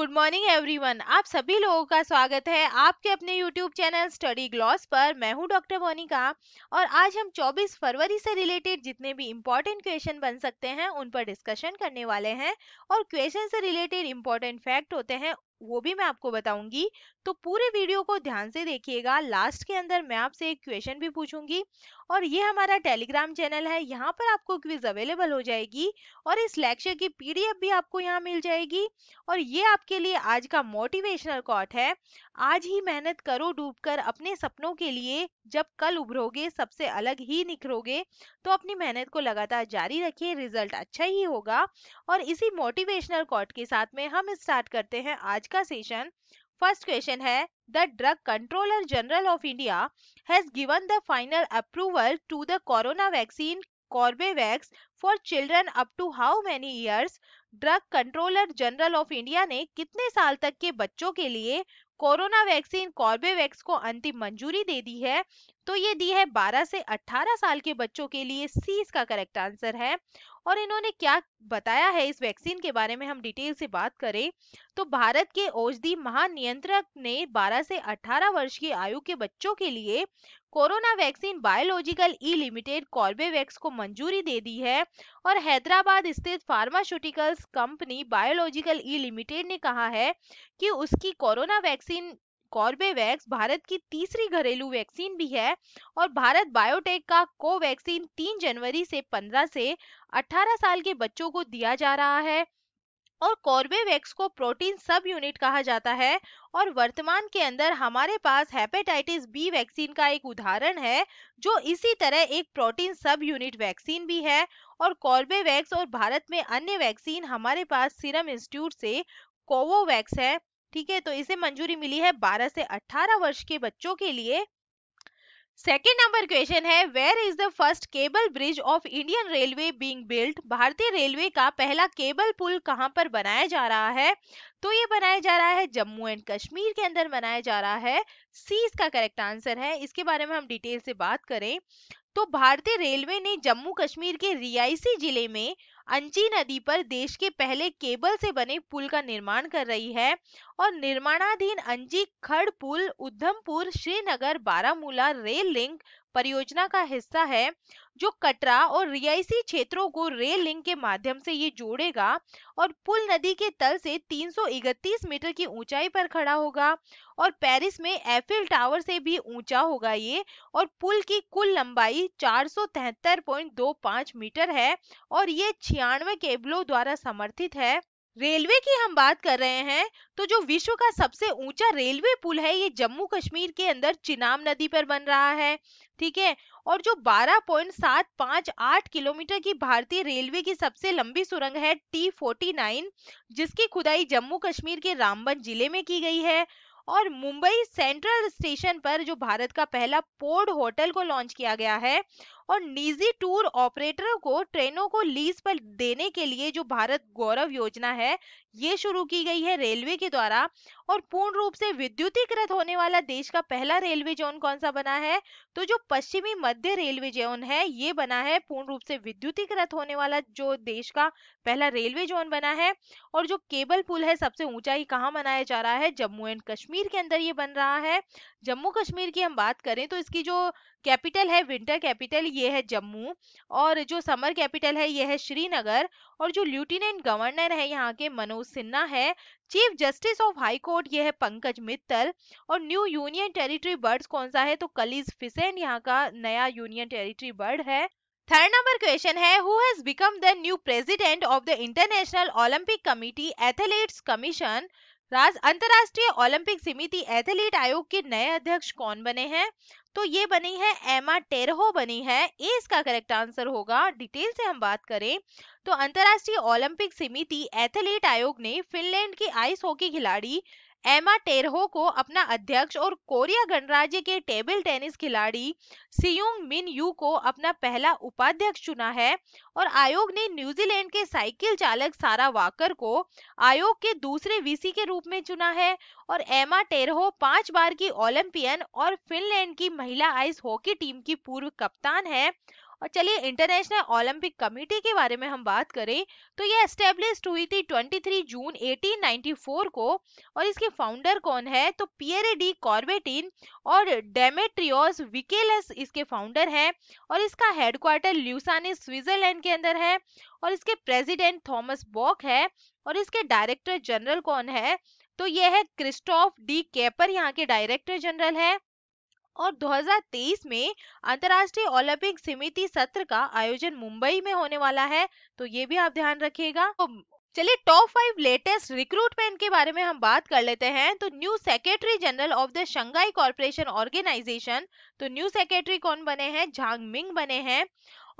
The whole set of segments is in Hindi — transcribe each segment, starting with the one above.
गुड मॉर्निंग एवरीवन आप सभी लोगों का स्वागत है आपके अपने यूट्यूब चैनल स्टडी ग्लॉस पर मैं हूं डॉक्टर मोनिका और आज हम 24 फरवरी से रिलेटेड जितने भी इम्पोर्टेंट क्वेश्चन बन सकते हैं उन पर डिस्कशन करने वाले हैं और क्वेश्चन से रिलेटेड इम्पोर्टेंट फैक्ट होते हैं वो भी मैं आपको बताऊंगी तो पूरे वीडियो को ध्यान से देखिएगा लास्ट के अंदर मैं आपसे एक क्वेश्चन भी पूछूंगी और ये हमारा टेलीग्राम चैनल है यहाँ पर आपको क्विज अवेलेबल हो जाएगी और इस लेक्चर की पीडीएफ भी आपको यहाँ मिल जाएगी और ये आपके लिए आज का मोटिवेशनल कॉट है आज ही मेहनत करो डूब कर अपने सपनों के लिए जब कल उभरोगे सबसे अलग ही निखरोगे तो अपनी मेहनत को लगातार जारी रखिए रिजल्ट अच्छा ही होगा और इसी मोटिवेशनल कॉट के साथ में हम स्टार्ट करते हैं आज का सेशन फर्स्ट क्वेश्चन है the drug controller general of India has given the final approval to the corona vaccine Corbevax for children up to how many years drug controller general of India ने कितने साल तक के बच्चों के लिए कोरोना वैक्सीन कॉर्बेवैक्स को अंतिम मंजूरी दे दी है तो ये दी है 12 से 18 साल के बच्चों के लिए सी इसका करेक्ट आंसर है और इन्होंने क्या बताया है इस वैक्सीन के बारे में हम डिटेल से बात करें तो भारत के औषधि महानियंत्रक ने 12 से 18 वर्ष की आयु के बच्चों के लिए corona vaccine Biological E Limited Corbevax को मंजूरी दे दी है और हैदराबाद स्थित pharmaceuticals company Biological E Limited ने कहा है कि उसकी कोरोना वैक्सीन कॉर्बेवैक्स भारत की तीसरी घरेलू वैक्सीन भी है और भारत बायोटेक का कोवैक्सीन 3 जनवरी से 15 से 18 साल के बच्चों को दिया जा रहा है और कॉर्बेवैक्स को प्रोटीन सब यूनिट कहा जाता है और वर्तमान के अंदर हमारे पास हेपेटाइटिस बी वैक्सीन का एक उदाहरण है जो इसी तरह एक प्रोटीन सब यूनिट वैक्सीन भी है और कॉर्बेवैक्स और भारत में अन्य वैक्सीन हमारे पास सीरम इंस्टीट्यूट से कोवोवैक्स है ठीक है तो इसे मंजूरी मिली है 12 से 18 वर्ष के बच्चों के लिए सेकेंड नंबर क्वेश्चन है where is the first cable bridge of Indian railway being built भारतीय रेलवे का पहला केबल पुल कहाँ पर बनाया जा रहा है तो ये बनाया जा रहा है जम्मू एंड कश्मीर के अंदर बनाया जा रहा है सी इसका करेक्ट आंसर है इसके बारे में हम डिटेल से बात करें तो भारतीय रेलवे ने जम्मू कश्मीर के रियासी जिले में अंची नदी पर देश के पहले केबल से बने पुल का निर्माण कर रही है और निर्माणाधीन अंजी खड़ पुल उधमपुर श्रीनगर बारामूला रेल लिंक परियोजना का हिस्सा है जो कटरा और रियासी क्षेत्रों को रेल लिंक के माध्यम से ये जोड़ेगा और पुल नदी के तल से 331 मीटर की ऊंचाई पर खड़ा होगा और पेरिस में एफिल टावर से भी ऊंचा होगा ये और पुल की कुल लंबाई 473.25 मीटर है और ये छियानवे केबलों द्वारा समर्थित है रेलवे की हम बात कर रहे हैं तो जो विश्व का सबसे ऊंचा रेलवे पुल है ये जम्मू कश्मीर के अंदर चिनाब नदी पर बन रहा है ठीक है और जो 12.758 किलोमीटर की भारतीय रेलवे की सबसे लंबी सुरंग है टी 49 जिसकी खुदाई जम्मू कश्मीर के रामबन जिले में की गई है और मुंबई सेंट्रल स्टेशन पर जो भारत का पहला पोर्ड होटल को लॉन्च किया गया है और निजी टूर ऑपरेटरों को ट्रेनों को लीज पर देने के लिए जो भारत गौरव योजना है ये शुरू की गई है रेलवे के द्वारा और पूर्ण रूप से विद्युतीकृत होने वाला देश का पहला रेलवे जोन कौन सा बना है तो जो पश्चिमी मध्य रेलवे जोन है ये बना है पूर्ण रूप से विद्युतीकृत होने वाला जो देश का पहला रेलवे जोन बना है और जो केबल पुल है सबसे ऊंचाई कहाँ बनाया जा रहा है जम्मू एंड कश्मीर के अंदर ये बन रहा है जम्मू कश्मीर की हम बात करें तो इसकी जो कैपिटल है विंटर कैपिटल ये है जम्मू और जो समर कैपिटल है ये है श्रीनगर और जो लेफ्टिनेंट गवर्नर है यहाँ के मनोज सिन्हा है chief justice of high court ये है पंकज मित्तल और न्यू यूनियन टेरिटरी बर्ड कौन सा है तो कलीज फिसेन यहाँ का नया यूनियन टेरिटरी बर्ड है थर्ड नंबर क्वेश्चन है who has become the new president of the international Olympic committee athletes commission राज अंतरराष्ट्रीय ओलंपिक समिति एथलीट आयोग के नए अध्यक्ष कौन बने हैं तो ये बनी है एमा टेरहो बनी है ए इसका करेक्ट आंसर होगा डिटेल से हम बात करें तो अंतरराष्ट्रीय ओलंपिक समिति एथलीट आयोग ने फिनलैंड की आइस हॉकी खिलाड़ी एमा टेरहो को अपना अध्यक्ष और कोरिया गणराज्य के टेबल टेनिस खिलाड़ी सियोंग मिन यू को अपना पहला उपाध्यक्ष चुना है और आयोग ने न्यूजीलैंड के साइकिल चालक सारा वाकर को आयोग के दूसरे वीसी के रूप में चुना है और एमा टेरहो पांच बार की ओलंपियन और फिनलैंड की महिला आइस हॉकी टीम की पूर्व कप्तान है और चलिए इंटरनेशनल ओलंपिक कमेटी के बारे में हम बात करें तो ये एस्टेब्लिश हुई थी 23 जून 1894 को और इसके फाउंडर कौन है तो पियरे डी कॉर्बेटिन और डेमेट्रियोस विकेलस इसके फाउंडर हैं और इसका हेडक्वार्टर ल्यूसानी स्विट्जरलैंड के अंदर है और इसके प्रेसिडेंट थॉमस बॉक है और इसके डायरेक्टर जनरल कौन है तो यह है क्रिस्टोफ डी केपर यहाँ के डायरेक्टर जनरल है और 2023 में अंतरराष्ट्रीय ओलंपिक समिति सत्र का आयोजन मुंबई में होने वाला है तो ये भी आप ध्यान रखिएगा तो चलिए टॉप फाइव लेटेस्ट रिक्रूटमेंट के बारे में हम बात कर लेते हैं तो new secretary general of the Shanghai corporation organisation तो न्यू सेक्रेटरी कौन बने हैं झांग मिंग बने हैं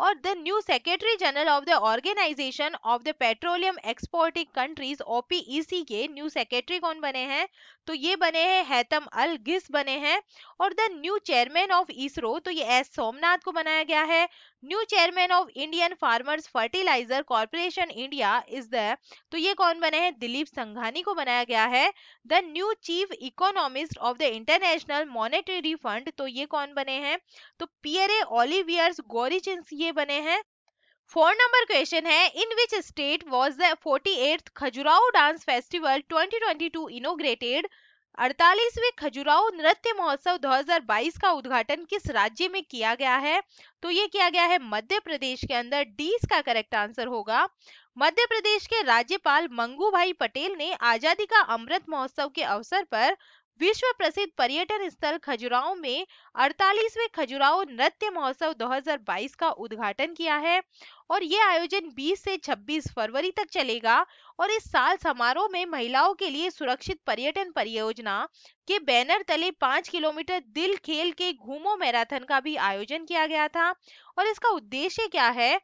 और the new secretary general of the organisation of the petroleum exporting countries OPEC के न्यू सेक्रेटरी कौन बने हैं तो ये बने हैं हैतम अल गिस बने हैं और the new chairman of ISRO तो ये एस सोमनाथ को बनाया गया है new chairman of Indian farmers fertiliser corporation India is the तो ये कौन बने हैं दिलीप संघानी को बनाया गया है the new chief economist of the international monetary fund तो ये कौन बने हैं तो पियरे ओलिवियर्स गोरिचिन्स ये बने हैं फोर नंबर क्वेश्चन है in which state was the forty eight Khajuraho dance festival 2022 inaugurated अड़तालीसवें खजुराहो नृत्य महोत्सव 2022 का उद्घाटन किस राज्य में किया गया है तो ये किया गया है मध्य प्रदेश के अंदर डी का करेक्ट आंसर होगा मध्य प्रदेश के राज्यपाल मंगू भाई पटेल ने आजादी का अमृत महोत्सव के अवसर पर विश्व प्रसिद्ध पर्यटन स्थल खजुराहो में 48वें खजुराहो नृत्य महोत्सव 2022 का उद्घाटन किया है और ये आयोजन 20 से 26 फरवरी तक चलेगा और इस साल समारोह में महिलाओं के लिए सुरक्षित पर्यटन परियोजना के बैनर तले पांच किलोमीटर दिल खेल के घूमो मैराथन का भी आयोजन किया गया था और इसका उद्देश्य क्या है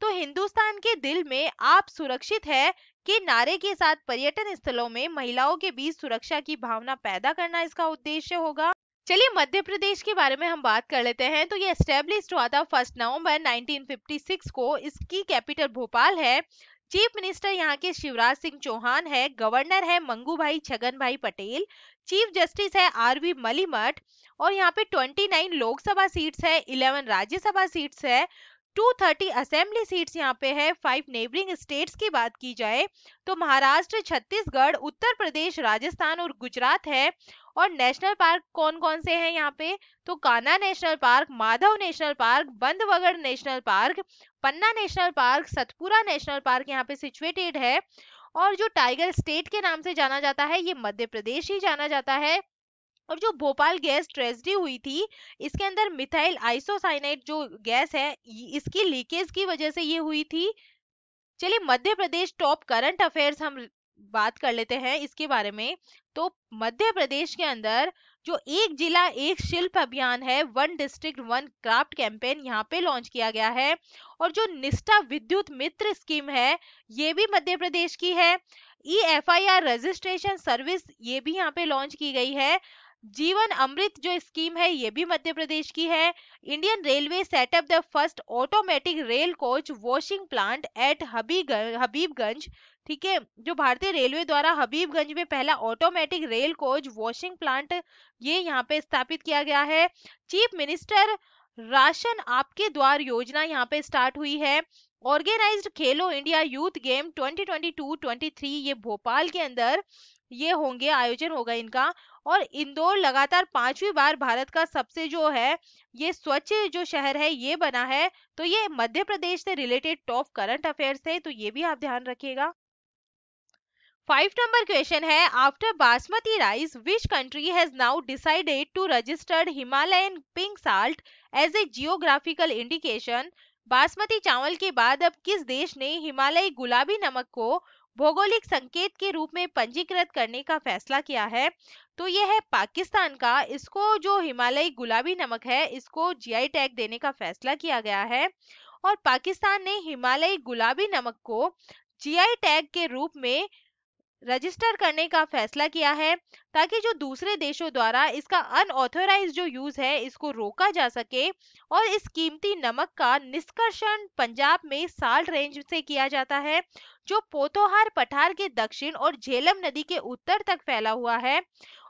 तो हिंदुस्तान के दिल में आप सुरक्षित है के नारे के साथ पर्यटन स्थलों में महिलाओं के बीच सुरक्षा की भावना पैदा करना इसका उद्देश्य होगा चलिए मध्य प्रदेश के बारे में हम बात कर लेते हैं तो ये एस्टेब्लिश हुआ था फर्स्ट नवंबर 1956 को इसकी कैपिटल भोपाल है चीफ मिनिस्टर यहाँ के शिवराज सिंह चौहान है गवर्नर है Mangu Mangubhai Chhaganbhai Patel chief justice है आर वी मलिमठ और यहाँ पे 29 लोकसभा सीट्स है 11 राज्यसभा सीट्स है 230 असेंबली सीट्स यहाँ पे है फाइव नेबरिंग स्टेट्स की बात की जाए तो महाराष्ट्र छत्तीसगढ़ उत्तर प्रदेश राजस्थान और गुजरात है और नेशनल पार्क कौन कौन से हैं यहाँ पे तो Kanha national park Madhav national park Bandhavgarh national park Panna national park Satpura national park यहाँ पे सिचुएटेड है और जो टाइगर स्टेट के नाम से जाना जाता है ये मध्य प्रदेश ही जाना जाता है और जो भोपाल गैस ट्रेजिडी हुई थी इसके अंदर मिथाइल आइसोसाइनाइड जो गैस है इसकी लीकेज की वजह से ये हुई थी चलिए Madhya Pradesh top current affairs हम बात कर लेते हैं इसके बारे में तो मध्य प्रदेश के अंदर जो एक जिला एक शिल्प अभियान है one district one craft campaign यहाँ पे लॉन्च किया गया है और जो निष्ठा विद्युत मित्र स्कीम है ये भी मध्य प्रदेश की है E F I R registration service ये भी यहाँ पे लॉन्च की गई है जीवन अमृत जो स्कीम है ये भी मध्य प्रदेश की है Indian railway set up the first automatic rail coach washing plant at Habibganj ठीक है जो भारतीय रेलवे द्वारा हबीबगंज में पहला automatic rail coach washing plant ये यहाँ पे स्थापित किया गया है चीफ मिनिस्टर राशन आपके द्वार योजना यहाँ पे स्टार्ट हुई है ऑर्गेनाइज खेलो इंडिया यूथ गेम 2022-23 ये भोपाल के अंदर ये होंगे आयोजन होगा इनका और इंदौर लगातार पांचवी बार भारत का सबसे जो है ये स्वच्छ जो शहर है ये बना है तो ये मध्य प्रदेश से रिलेटेड टॉप करंट अफेयर्स है तो ये भी आप ध्यान रखिएगा फाइव नंबर क्वेश्चन है after basmati rice which country has now decided to registered Himalayan pink salt as a geographical indication basmati चावल के बाद अब किस देश ने हिमालयी गुलाबी नमक को भौगोलिक संकेत के रूप में पंजीकृत करने का फैसला किया है तो यह है पाकिस्तान का इसको जो हिमालयी गुलाबी नमक है इसको जीआई टैग देने का फैसला किया गया है और पाकिस्तान ने हिमालयी गुलाबी नमक को जीआई टैग के रूप में रजिस्टर करने का फैसला किया है ताकि जो दूसरे देशों द्वारा इसका अनऑथोराइज जो यूज है इसको रोका जा सके और इस कीमती नमक का निष्कर्षण पंजाब में साल्ट रेंज से किया जाता है जो पोतोहार पठार के दक्षिण और झेलम नदी के उत्तर तक फैला हुआ है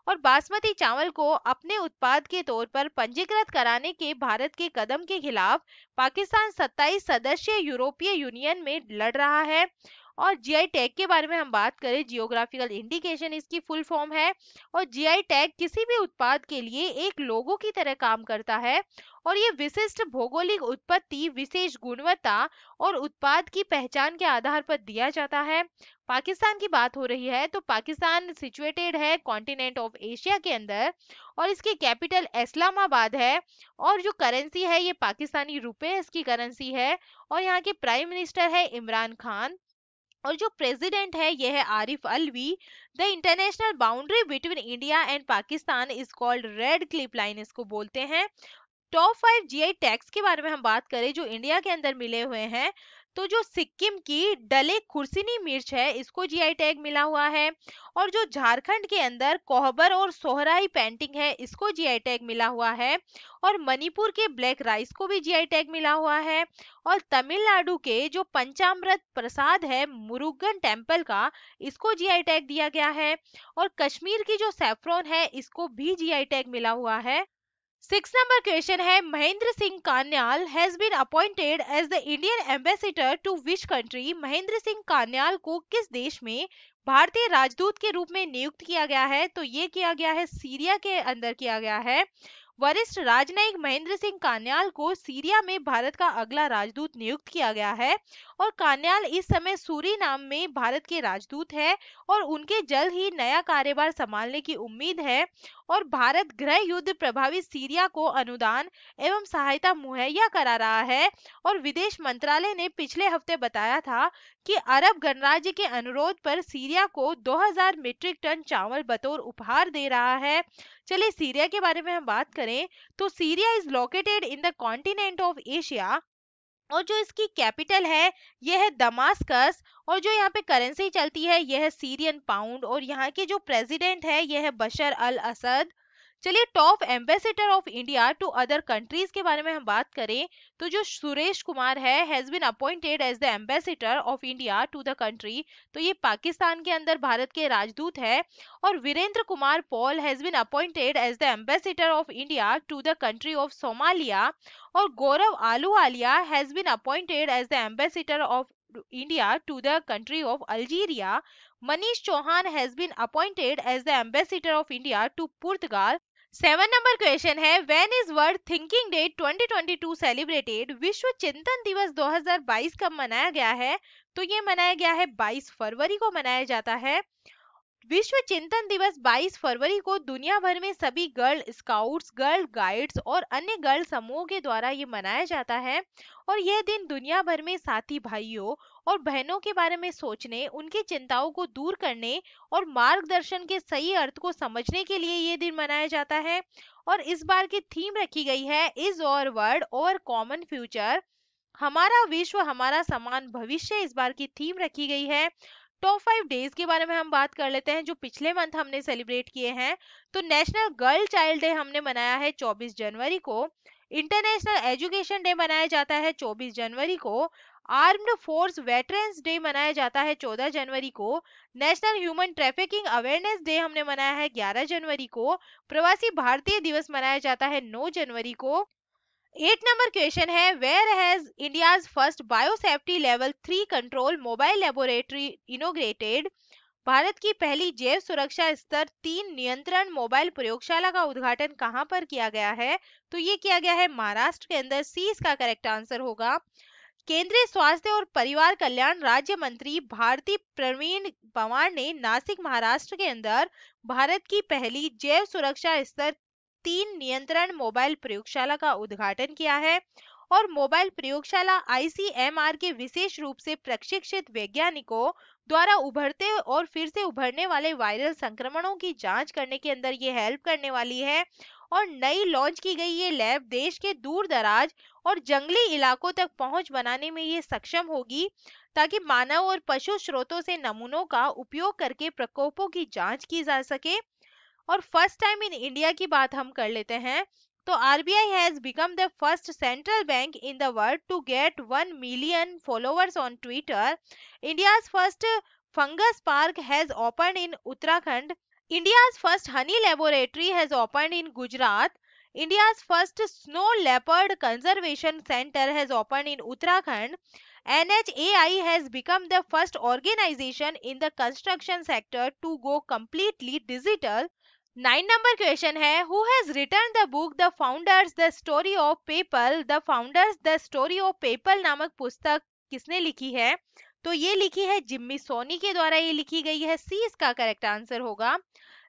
और बासमती चावल को अपने उत्पाद के तौर पर पंजीकृत कराने के भारत के कदम के खिलाफ पाकिस्तान 27 सदस्य यूरोपीय यूनियन में लड़ रहा है और जीआई टैग के बारे में हम बात करें जियोग्राफिकल इंडिकेशन इसकी फुल फॉर्म है और जीआई टैग किसी भी उत्पाद के लिए एक लोगो की तरह काम करता है और ये विशिष्ट भौगोलिक उत्पत्ति विशेष गुणवत्ता और उत्पाद की पहचान के आधार पर दिया जाता है पाकिस्तान की बात हो रही है तो पाकिस्तान सिचुएटेड है कॉन्टिनेंट ऑफ एशिया के अंदर और इसकी कैपिटल इस्लामाबाद है और जो करेंसी है ये पाकिस्तानी रुपए इसकी करेंसी है और यहाँ के प्राइम मिनिस्टर है इमरान खान और जो प्रेसिडेंट है यह है Arif Alvi the international boundary between India and Pakistan is called Radcliffe line इसको बोलते हैं टॉप फाइव जीआई टैक्स के बारे में हम बात करें जो इंडिया के अंदर मिले हुए हैं तो जो सिक्किम की डले खुर्सिनी मिर्च है इसको जीआई टैग मिला हुआ है और जो झारखंड के अंदर कोहबर और सोहराई पेंटिंग है इसको जीआई टैग मिला हुआ है और मणिपुर के ब्लैक राइस को भी जीआई टैग मिला हुआ है और तमिलनाडु के जो पंचामृत प्रसाद है मुरुगन टेम्पल का इसको जीआई टैग दिया गया है और कश्मीर की जो सेफ्रॉन है इसको भी जीआई टैग मिला हुआ है सिक्स नंबर क्वेश्चन है Mahendra Singh Kanyal has been appointed as the Indian ambassador to which country Mahendra Singh Kanyal को किस देश में भारतीय राजदूत के रूप में नियुक्त किया गया है तो ये किया गया है सीरिया के अंदर किया गया है वरिष्ठ राजनयिक महेंद्र सिंह कान्याल को सीरिया में भारत का अगला राजदूत नियुक्त किया गया है और कान्याल इस समय नाम में भारत के राजदूत हैं और उनके जल्द ही नया कार्यभार संभालने की उम्मीद है और भारत गृह युद्ध प्रभावित सीरिया को अनुदान एवं सहायता मुहैया करा रहा है और विदेश मंत्रालय ने पिछले हफ्ते बताया था कि अरब गणराज्य के अनुरोध पर सीरिया को 2000 मीट्रिक टन चावल बतौर उपहार दे रहा है चलिए सीरिया के बारे में हम बात करें तो Syria is located in the continent of Asia और जो इसकी कैपिटल है यह है दमास्कस और जो यहाँ पे करेंसी चलती है यह है सीरियन पाउंड और यहाँ के जो प्रेसिडेंट है यह है बशर अल असद चलिए top ambassador of India to other countries के बारे में हम बात करें तो जो सुरेश कुमार है has been appointed as the ambassador of India to the country तो ये पाकिस्तान के अंदर भारत के राजदूत है और Virendra Kumar Paul has been appointed as the ambassador of India to the country of Somalia और Gaurav Ahluwalia has been appointed as the ambassador of India to the country of Algeria Manish Chauhan has been appointed as the ambassador of India to Portugal seven number question है when is world thinking day 2022 celebrated विश्व चिंतन दिवस 2022 कब मनाया गया है तो ये मनाया गया है 22 फरवरी को मनाया जाता है विश्व चिंतन दिवस 22 फरवरी को दुनिया भर में सभी गर्ल स्काउट्स गर्ल गाइड्स और अन्य गर्ल समूह के द्वारा ये मनाया जाता है और यह दिन दुनिया भर में साथी भाइयों और बहनों के बारे में सोचने उनकी चिंताओं को दूर करने और मार्गदर्शन के सही अर्थ को समझने के लिए ये दिन मनाया जाता है और इस बार की थीम रखी गई है इज और वर्ल्ड और कॉमन फ्यूचर हमारा विश्व हमारा समान भविष्य इस बार की थीम रखी गई है टॉप फाइव डेज के बारे में हम बात कर लेते हैं जो पिछले मंथ हमने सेलिब्रेट किए हैं तो नेशनल गर्ल चाइल्ड डे हमने मनाया है 24 जनवरी को इंटरनेशनल एजुकेशन डे मनाया जाता है 24 जनवरी को आर्म्ड फोर्स वेटरन्स डे मनाया जाता है 14 जनवरी को national human trafficking awareness day हमने मनाया है 11 जनवरी को प्रवासी भारतीय दिवस मनाया जाता है 9 जनवरी को एट नंबर क्वेश्चन है where has India first biosafety level three control mobile laboratory inaugurated भारत की पहली जैव सुरक्षा स्तर तीन नियंत्रण मोबाइल प्रयोगशाला का उद्घाटन कहां पर किया गया है तो ये किया गया है महाराष्ट्र के अंदर सी इसका करेक्ट आंसर होगा केंद्रीय स्वास्थ्य और परिवार कल्याण राज्य मंत्री भारती प्रवीण पवार ने नासिक महाराष्ट्र के अंदर भारत की पहली जैव सुरक्षा स्तर तीन नियंत्रण मोबाइल प्रयोगशाला का उद्घाटन किया है और मोबाइल प्रयोगशाला आईसीएमआर के विशेष रूप से प्रशिक्षित वैज्ञानिकों द्वारा उभरते और फिर से उभरने वाले वायरल संक्रमणों की जांच करने के अंदर ये हेल्प करने वाली है और नई लॉन्च की गई ये लैब देश के दूर दराज और जंगली इलाकों तक पहुंच बनाने में ये सक्षम होगी ताकि मानव और पशु स्रोतों से नमूनों का उपयोग करके प्रकोपों की जांच की जा सके और फर्स्ट टाइम इन इंडिया की बात हम कर लेते हैं तो RBI has become the first central bank in the world to get 1 million followers on Twitter India's first fungus park has opened in uttarakhand india's first honey laboratory has opened in gujarat india's first snow leopard conservation center has opened in uttarakhand nhai has become the first organization in the construction sector to go completely digital nine number question है who has written the book the founders the story of PayPal the founders the story of PayPal नामक पुस्तक किसने लिखी है तो ये लिखी है जिम्मी सोनी के द्वारा ये लिखी गई है सी इसका करेक्ट आंसर होगा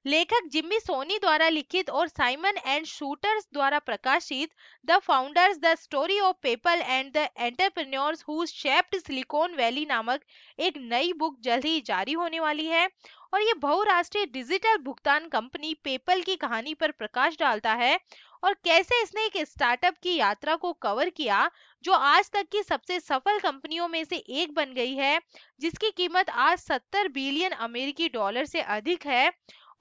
लेखक जिम्मी सोनी द्वारा लिखित और साइमन एंड शूटर्स द्वारा प्रकाशित the founders the story of PayPal and the entrepreneurs who shaped Silicon Valley नामक एक नई बुक जल्द ही जारी होने वाली है और ये बहुराष्ट्रीय डिजिटल भुगतान कंपनी पेपल की कहानी पर प्रकाश डालता है और कैसे इसने एक स्टार्टअप की यात्रा को कवर किया जो आज तक की सबसे सफल कंपनियों में से एक बन गई है जिसकी कीमत आज 70 बिलियन अमेरिकी डॉलर से अधिक है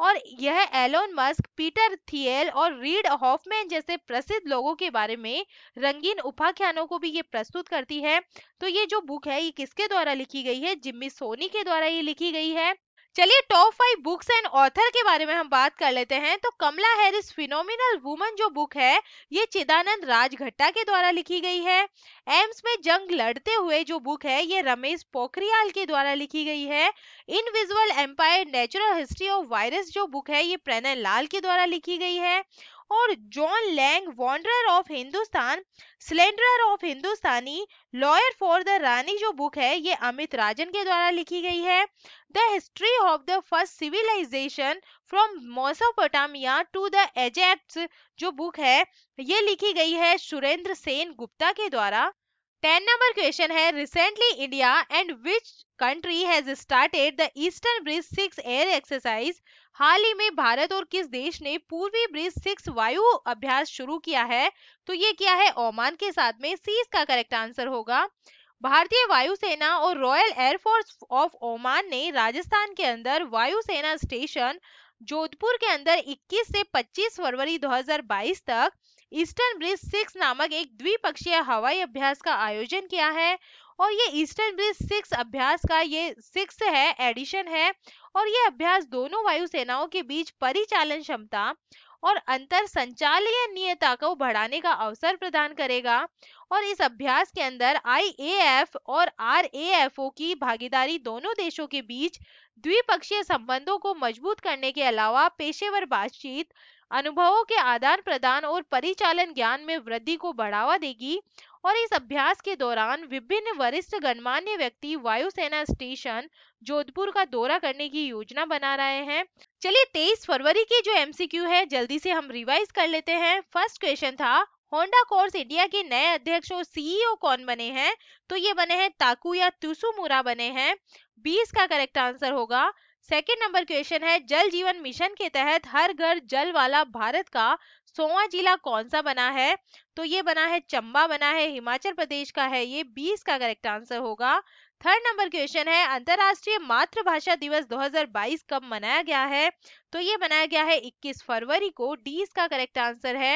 और यह एलोन मस्क पीटर थियल और रीड हॉफमैन जैसे प्रसिद्ध लोगों के बारे में रंगीन उपाख्यानों को भी ये प्रस्तुत करती है तो ये जो बुक है ये किसके द्वारा लिखी गई है जिम्मी सोनी के द्वारा ये लिखी गई है चलिए top five books and author के बारे में हम बात कर लेते हैं तो कमला हैरिस फिनोमिनल वुमन जो बुक है ये चिदानंद राजघट्टा के द्वारा लिखी गई है एम्स में जंग लड़ते हुए जो बुक है ये रमेश पोखरियाल के द्वारा लिखी गई है invisible empire natural history of virus जो बुक है ये प्रणय लाल के द्वारा लिखी गई है और John Lang wanderer of Hindustan slanderer of Hindustani lawyer for the Rani जो बुक है ये अमित राजन के द्वारा लिखी गई है the history of the first civilisation from Mesopotamia to the Egypt जो बुक है ये लिखी गई है सुरेंद्र सेन गुप्ता के द्वारा टेन नंबर क्वेश्चन है recently India and which country has started the eastern bridge six air exercise हाल ही में भारत और किस देश ने पूर्वी ब्रिज सिक्स वायु अभ्यास शुरू किया है तो ये क्या है ओमान के साथ में सीज का करेक्ट आंसर होगा भारतीय वायुसेना और रॉयल एयरफोर्स ऑफ ओमान ने राजस्थान के अंदर वायुसेना स्टेशन जोधपुर के अंदर 21 से 25 फरवरी 2022 तक ईस्टर्न ब्रिज सिक्स नामक एक द्विपक्षीय हवाई अभ्यास का आयोजन किया है और ये ईस्टर्न ब्रिज सिक्स अभ्यास का ये सिक्स है एडिशन है और ये अभ्यास दोनों वायुसेनाओं के बीच परिचालन क्षमता और अंतर संचालनीयता को बढ़ाने का अवसर प्रदान करेगा और इस अभ्यास के अंदर आईएएफ और आरएएफओ की भागीदारी दोनों देशों के बीच द्विपक्षीय संबंधों को मजबूत करने के अलावा पेशेवर बातचीत अनुभवों के आदान प्रदान और परिचालन ज्ञान में वृद्धि को बढ़ावा देगी और इस अभ्यास के दौरान विभिन्न वरिष्ठ गणमान्य व्यक्ति वायुसेना स्टेशन जोधपुर का दौरा करने की योजना बना रहे हैं चलिए तेईस फरवरी की जो एमसीक्यू है जल्दी से हम रिवाइज कर लेते हैं फर्स्ट क्वेश्चन था होंडा कोर्स इंडिया के नए अध्यक्ष और सीईओ e कौन बने हैं तो ये बने हैं ताकू या तुसुमुरा बने हैं बीस e का करेक्ट आंसर होगा सेकेंड नंबर क्वेश्चन है जल जीवन मिशन के तहत हर घर जल वाला भारत का सोवा जिला कौन सा बना है तो ये बना है चंबा बना है हिमाचल प्रदेश का है ये 20 का करेक्ट आंसर होगा थर्ड नंबर क्वेश्चन है अंतर्राष्ट्रीय मातृभाषा दिवस 2022 कब मनाया गया है तो ये मनाया गया है 21 फरवरी को डी इसका करेक्ट आंसर है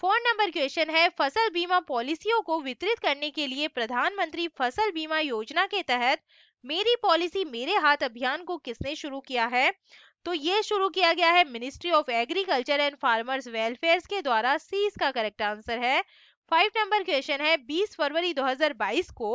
फोर्थ नंबर क्वेश्चन है फसल बीमा पॉलिसियों को वितरित करने के लिए प्रधानमंत्री फसल बीमा योजना के तहत मेरी पॉलिसी मेरे हाथ अभियान को किसने शुरू किया है तो ये शुरू किया गया है ministry of agriculture and farmers welfares के द्वारा सी इसका करेक्ट आंसर है फाइव नंबर क्वेश्चन है 20 फरवरी 2022 को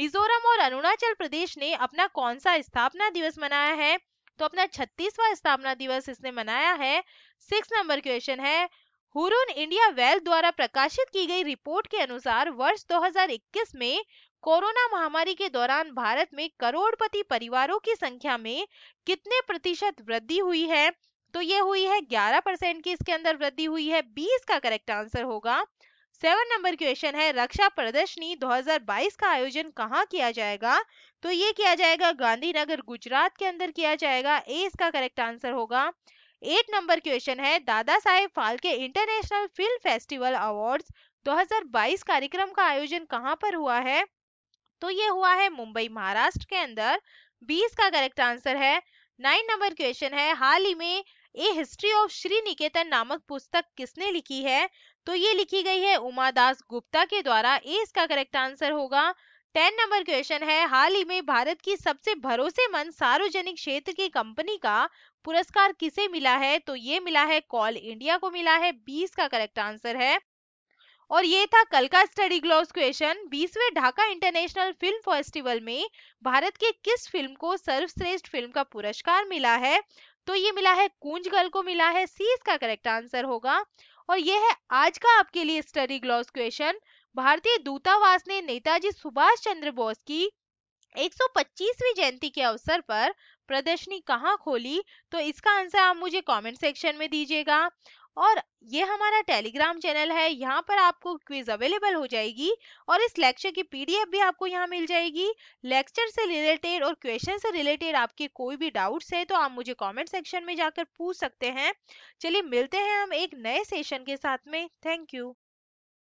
मिजोरम और अरुणाचल प्रदेश ने अपना कौन सा स्थापना दिवस मनाया है तो अपना छत्तीसवा स्थापना दिवस इसने मनाया है सिक्स नंबर क्वेश्चन है हुरुन इंडिया वेल्थ द्वारा प्रकाशित की गई रिपोर्ट के अनुसार वर्ष 2021 में कोरोना महामारी के दौरान भारत में करोड़पति परिवारों की संख्या में कितने प्रतिशत वृद्धि हुई है तो ये हुई है 11 परसेंट की इसके अंदर वृद्धि हुई है 20 का करेक्ट आंसर होगा सेवन नंबर क्वेश्चन है रक्षा प्रदर्शनी 2022 का आयोजन कहाँ किया जाएगा तो ये किया जाएगा गांधीनगर गुजरात के अंदर किया जाएगा ए इसका करेक्ट आंसर होगा एट नंबर क्वेश्चन है Dada Saheb Phalke international film festival awards 2022 कार्यक्रम का आयोजन कहाँ पर हुआ है तो ये हुआ है मुंबई महाराष्ट्र के अंदर बीस का करेक्ट आंसर है नाइन नंबर क्वेश्चन है हाल ही में A history of Sriniketan नामक पुस्तक किसने लिखी है तो ये लिखी गई है उमा दास गुप्ता के द्वारा ए इसका करेक्ट आंसर होगा टेन नंबर क्वेश्चन है हाल ही में भारत की सबसे भरोसेमंद सार्वजनिक क्षेत्र की कंपनी का पुरस्कार किसे मिला है तो ये मिला है कॉल इंडिया को मिला है बीस का करेक्ट आंसर है और ये था कल का स्टडी ग्लोब्स क्वेश्चन बीसवे ढाका इंटरनेशनल फिल्म फेस्टिवल में भारत के किस फिल्म को सर्वश्रेष्ठ फिल्म का पुरस्कार मिला है तो ये मिला है कूंज गर्ल को मिला है सी इसका करेक्ट आंसर होगा और ये है आज का आपके लिए स्टडी ग्लोब्स क्वेश्चन भारतीय दूतावास ने नेताजी सुभाष चंद्र बोस की 125वीं जयंती के अवसर पर प्रदर्शनी कहाँ खोली तो इसका आंसर आप मुझे कमेंट सेक्शन में दीजिएगा और ये हमारा टेलीग्राम चैनल है यहाँ पर आपको क्विज अवेलेबल हो जाएगी और इस लेक्चर की पीडीएफ भी आपको यहाँ मिल जाएगी लेक्चर से रिलेटेड और क्वेश्चन से रिलेटेड आपके कोई भी डाउट्स है तो आप मुझे कमेंट सेक्शन में जाकर पूछ सकते हैं चलिए मिलते हैं हम एक नए सेशन के साथ में थैंक यू